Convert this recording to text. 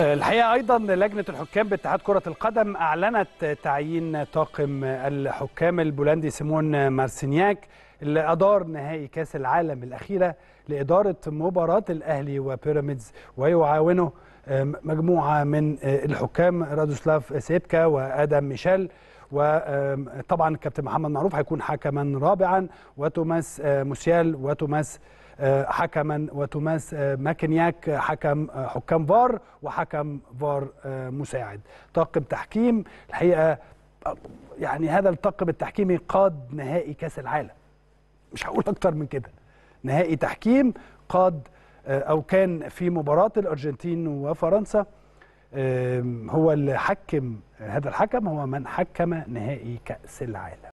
الحقيقه ايضا لجنه الحكام باتحاد كره القدم اعلنت تعيين طاقم الحكام البولندي سيمون مارسينياك اللي ادار نهائي كاس العالم الاخيره لاداره مباراه الاهلي وبيراميدز ويعاونه آه، مجموعه من آه، الحكام رادوسلاف سيبكا وادم ميشيل وطبعا الكابتن محمد معروف هيكون حكما رابعا وتوماس آه، موسيال وتوماس حكما وتوماس ماكنياك حكم حكام فار وحكم فار مساعد طاقم تحكيم الحقيقه يعني هذا الطاقم التحكيمي قاد نهائي كاس العالم مش هقول اكتر من كده نهائي تحكيم قاد آه، او كان في مباراه الارجنتين وفرنسا هو اللي حكم هذا الحكم هو من حكم نهائي كاس العالم